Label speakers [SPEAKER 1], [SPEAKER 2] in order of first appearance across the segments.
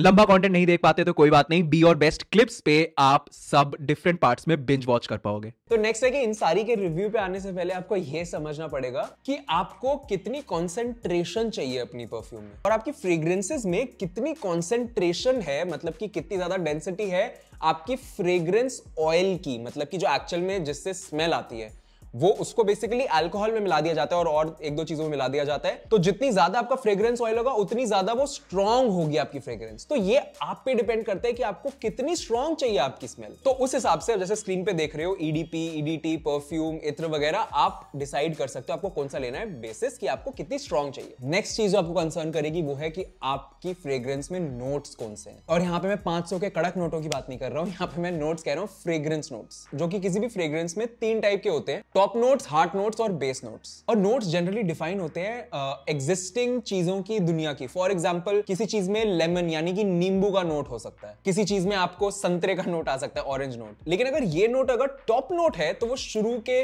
[SPEAKER 1] लंबा कंटेंट नहीं देख पाते तो कोई बात नहीं बी और बेस्ट क्लिप्स पे आप सब डिफरेंट पार्ट्स में बिंज वॉच कर पाओगे तो नेक्स्ट है कि इन सारी के रिव्यू पे आने से पहले आपको यह समझना पड़ेगा कि आपको कितनी कॉन्सेंट्रेशन चाहिए अपनी परफ्यूम में और आपकी फ्रेग्रेंसेस में कितनी कॉन्सेंट्रेशन है मतलब कि कितनी ज्यादा डेंसिटी है आपकी फ्रेग्रेंस ऑयल की मतलब की जो एक्चुअल में जिससे स्मेल आती है वो उसको बेसिकली अल्कोहल में मिला दिया जाता है और, और एक दो चीजों में मिला दिया जाता है तो जितनी ज्यादा आपका फ्रेग्रेंस ऑयल होगा उतनी ज्यादा वो स्ट्रांग होगी आपकी फ्रेग्रेंस तो ये आप पे डिपेंड करता है कि आपको कितनी स्ट्रांग चाहिए आपकी स्मेल तो उस हिसाब से जैसे स्क्रीन पे देख रहे हो ईडीपी ईडीटी परफ्यूम इत्र वगैरह आप डिसाइड कर सकते हो आपको कौन सा लेना है बेसिस की आपको कितनी स्ट्रांग चाहिए नेक्स्ट चीज जो आपको कंसर्न करेगी वो है कि आपकी फ्रेग्रेंस में नोट्स कौन से हैं और यहाँ पे मैं पांच के कड़क नोटों की बात नहीं कर रहा हूँ यहाँ पे मैं नोट्स कह रहा हूँ फ्रेग्रेंस नोट्स जो कि किसी भी फ्रेग्रेंस में तीन टाइप के होते हैं टॉप नोट्स हार्ट नोट्स और बेस नोट्स और नोट्स जनरली डिफाइन होते हैं एग्जिस्टिंग uh, चीजों की दुनिया की फॉर एग्जाम्पल किसी चीज में लेमन यानी कि नींबू का नोट हो सकता है किसी चीज में आपको संतरे का नोट आ सकता है ऑरेंज नोट लेकिन अगर ये नोट अगर टॉप नोट है तो वो शुरू के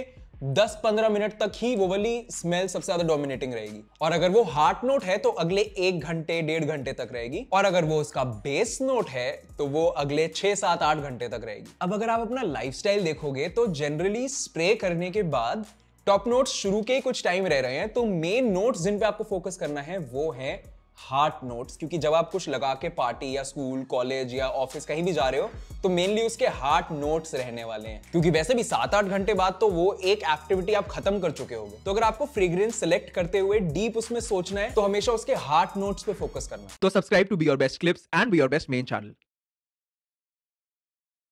[SPEAKER 1] 10-15 मिनट तक ही वो वाली स्मेल सबसे ज्यादा डोमिनेटिंग रहेगी और अगर वो हार्ट नोट है तो अगले एक घंटे डेढ़ घंटे तक रहेगी और अगर वो उसका बेस नोट है तो वो अगले छह सात आठ घंटे तक रहेगी अब अगर आप अपना लाइफ देखोगे तो जनरली स्प्रे करने के बाद टॉप नोट्स शुरू के कुछ टाइम रह रहे हैं तो मेन नोट्स जिन पे आपको फोकस करना है वो है हार्ट नोट्स क्योंकि जब आप कुछ लगा के पार्टी या स्कूल कॉलेज या ऑफिस कहीं भी जा रहे हो तो मेनली उसके हार्ट नोट्स रहने वाले हैं क्योंकि वैसे भी सात आठ घंटे बाद तो वो एक एक्टिविटी आप खत्म कर चुके होंगे तो अगर आपको फ्रेग्रेंस सेलेक्ट करते हुए डीप उसमें सोचना है तो हमेशा उसके हार्ट नोट्स पे फोकस करना तो subscribe to be your best clips and be your best main channel